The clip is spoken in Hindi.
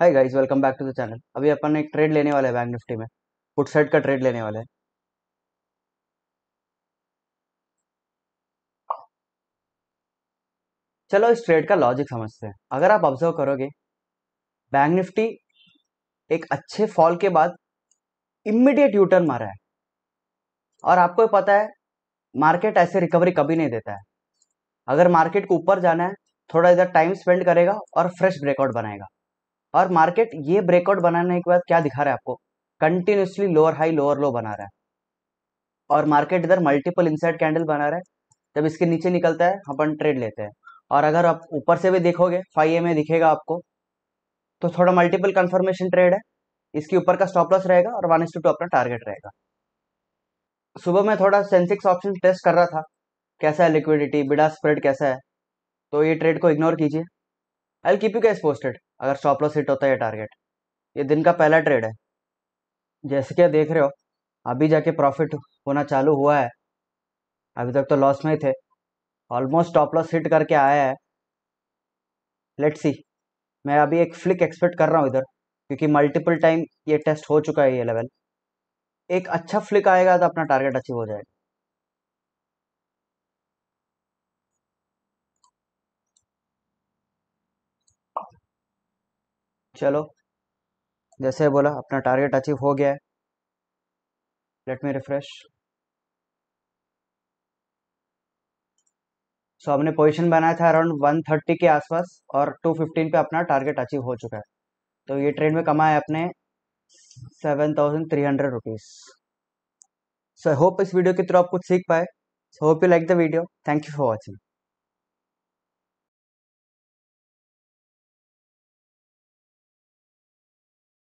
hi guys welcome back to the channel अभी अपन एक ट्रेड लेने वाले हैं बैंक निफ्टी में फुट सेट का ट्रेड लेने वाले हैं चलो इस ट्रेड का लॉजिक समझते हैं अगर आप ऑब्जर्व करोगे बैंक निफ्टी एक अच्छे फॉल के बाद इम्मीडिएट यूटर्न मारा है और आपको पता है मार्केट ऐसे रिकवरी कभी नहीं देता है अगर मार्केट को ऊपर जाना है थोड़ा इधर टाइम स्पेंड करेगा और फ्रेश ब्रेकआउट बनाएगा और मार्केट ये ब्रेकआउट बनाने के बाद क्या दिखा रहा है आपको continuously lower high lower low बना रहा है और मार्केट इधर मल्टीपल इनसाइड कैंडल बना रहा है जब इसके नीचे निकलता है अपन ट्रेड लेते हैं और अगर आप ऊपर से भी देखोगे फाइव में दिखेगा आपको तो थोड़ा मल्टीपल कंफर्मेशन ट्रेड है इसके ऊपर का स्टॉप लॉस रहेगा और वन एस टू टू अपना टारगेट रहेगा सुबह में थोड़ा सेंसिक्स ऑप्शन टेस्ट कर रहा था कैसा है लिक्विडिटी बिडा स्प्रेड कैसा है तो ये ट्रेड को इग्नोर कीजिए I keep you guys posted अगर स्टॉप लॉस हिट होता है टारगेट ये दिन का पहला ट्रेड है जैसे कि देख रहे हो अभी जाके प्रॉफिट होना चालू हुआ है अभी तक तो लॉस में ही थे ऑलमोस्ट स्टॉप लॉस हिट करके आया है लेट्स सी मैं अभी एक फ्लिक एक्सपेक्ट कर रहा हूँ इधर क्योंकि मल्टीपल टाइम ये टेस्ट हो चुका है ये लेवल एक अच्छा फ्लिक आएगा तो अपना टारगेट अचीव हो जाएगा चलो जैसे बोला अपना टारगेट अचीव हो गया है लेट मी रिफ्रेश सो हमने पोजीशन बनाया था अराउंड 130 के आसपास और 215 पे अपना टारगेट अचीव हो चुका है तो ये ट्रेन में कमाया अपने seven thousand three hundred rupees so I hope इस वीडियो के थ्रू आप कुछ सीख पाए so hope you like the video thank you for watching